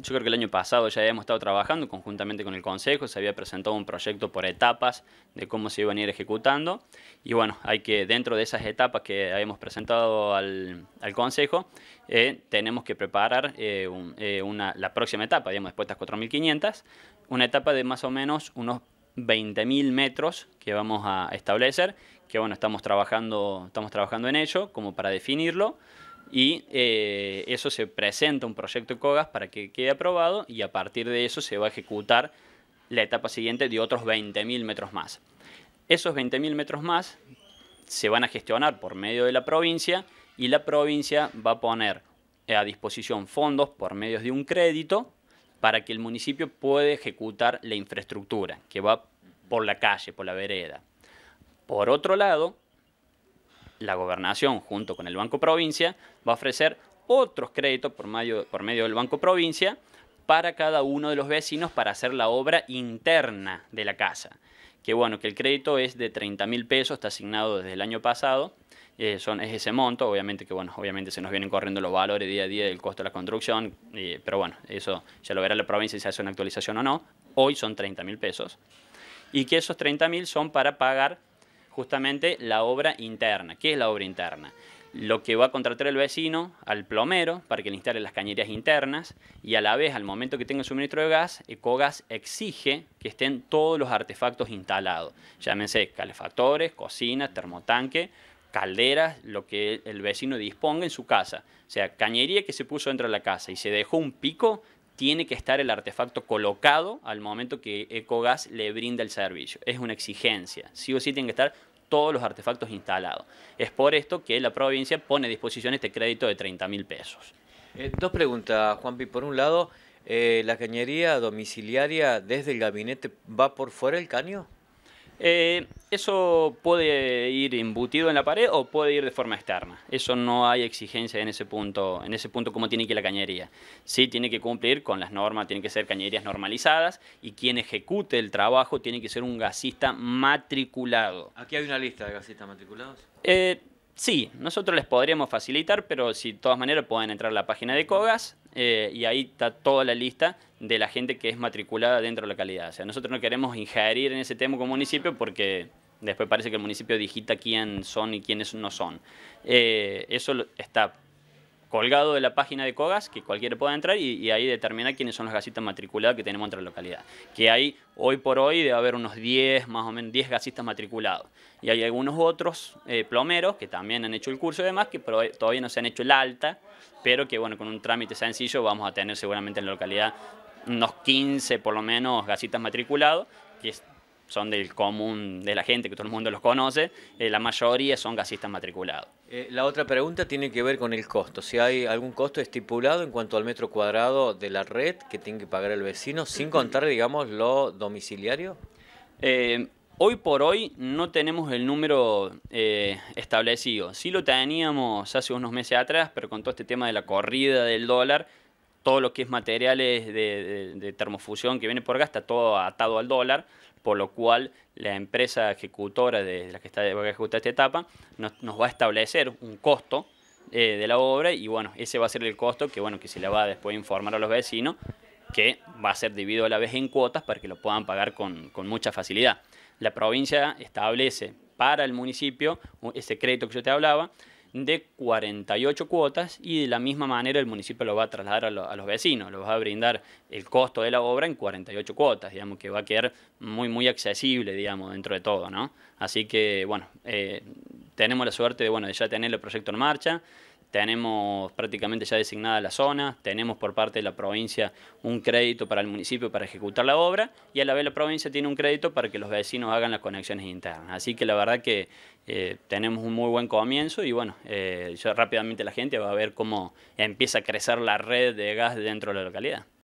Yo creo que el año pasado ya habíamos estado trabajando conjuntamente con el Consejo, se había presentado un proyecto por etapas de cómo se iban a ir ejecutando y bueno, hay que dentro de esas etapas que habíamos presentado al, al Consejo, eh, tenemos que preparar eh, eh, una, la próxima etapa, digamos, después de estas 4.500, una etapa de más o menos unos 20.000 metros que vamos a establecer, que bueno, estamos trabajando, estamos trabajando en ello como para definirlo y eh, eso se presenta un proyecto COGAS para que quede aprobado y a partir de eso se va a ejecutar la etapa siguiente de otros 20.000 metros más. Esos 20.000 metros más se van a gestionar por medio de la provincia y la provincia va a poner a disposición fondos por medio de un crédito para que el municipio pueda ejecutar la infraestructura que va por la calle, por la vereda. Por otro lado, la gobernación junto con el Banco Provincia va a ofrecer otros créditos por medio, por medio del Banco Provincia para cada uno de los vecinos para hacer la obra interna de la casa. Que bueno, que el crédito es de 30 mil pesos, está asignado desde el año pasado, eh, son, es ese monto, obviamente que bueno, obviamente se nos vienen corriendo los valores día a día del costo de la construcción, pero bueno, eso ya lo verá la provincia si hace una actualización o no, hoy son 30 mil pesos, y que esos 30 mil son para pagar justamente la obra interna. ¿Qué es la obra interna? Lo que va a contratar el vecino al plomero para que le instale las cañerías internas y a la vez, al momento que tenga el suministro de gas, Ecogas exige que estén todos los artefactos instalados. Llámense calefactores, cocinas, termotanque, calderas, lo que el vecino disponga en su casa. O sea, cañería que se puso dentro de la casa y se dejó un pico, tiene que estar el artefacto colocado al momento que Ecogas le brinda el servicio. Es una exigencia. Sí o sí tiene que estar todos los artefactos instalados. Es por esto que la provincia pone a disposición este crédito de 30 mil pesos. Eh, dos preguntas, Juanpi. Por un lado, eh, ¿la cañería domiciliaria desde el gabinete va por fuera del caño? Eh, eso puede ir embutido en la pared o puede ir de forma externa. Eso no hay exigencia en ese punto, en ese punto como tiene que ir la cañería. Sí, tiene que cumplir con las normas, tiene que ser cañerías normalizadas y quien ejecute el trabajo tiene que ser un gasista matriculado. Aquí hay una lista de gasistas matriculados. Eh, Sí, nosotros les podríamos facilitar, pero si de todas maneras pueden entrar a la página de COGAS eh, y ahí está toda la lista de la gente que es matriculada dentro de la calidad. O sea, nosotros no queremos ingerir en ese tema como municipio porque después parece que el municipio digita quién son y quiénes no son. Eh, eso está colgado de la página de COGAS, que cualquiera pueda entrar y, ahí determinar quiénes son los gasistas matriculados que tenemos en la localidad. Que ahí, hoy por hoy, debe haber unos 10, más o menos 10 gasistas matriculados. Y hay algunos otros eh, plomeros que también han hecho el curso y demás, que todavía no se han hecho el alta, pero que bueno, con un trámite sencillo vamos a tener seguramente en la localidad unos 15 por lo menos gasistas matriculados, que son del común de la gente, que todo el mundo los conoce, eh, la mayoría son gasistas matriculados. Eh, la otra pregunta tiene que ver con el costo. Si hay algún costo estipulado en cuanto al metro cuadrado de la red que tiene que pagar el vecino, sin contar, digamos, lo domiciliario. Eh, hoy por hoy no tenemos el número eh, establecido. Sí lo teníamos hace unos meses atrás, pero con todo este tema de la corrida del dólar todo lo que es materiales de, termofusión que viene por gas está todo atado al dólar, por lo cual la empresa ejecutora de la que está a ejecutar esta etapa nos, va a establecer un costo eh, de la obra y bueno, ese va a ser el costo que bueno, que se le va a después informar a los vecinos que va a ser dividido a la vez en cuotas para que lo puedan pagar con mucha facilidad. La provincia establece para el municipio ese crédito que yo te hablaba, de 48 cuotas y de la misma manera el municipio lo va a trasladar a, los vecinos, lo va a brindar el costo de la obra en 48 cuotas, digamos que va a quedar muy muy accesible, digamos, dentro de todo, ¿no? Así que, bueno, eh, tenemos la suerte de, bueno, de ya tener el proyecto en marcha, tenemos prácticamente ya designada la zona, tenemos por parte de la provincia un crédito para el municipio para ejecutar la obra y a la vez la provincia tiene un crédito para que los vecinos hagan las conexiones internas. Así que la verdad que eh, tenemos un muy buen comienzo y bueno, eh, ya rápidamente la gente va a ver cómo empieza a crecer la red de gas dentro de la localidad.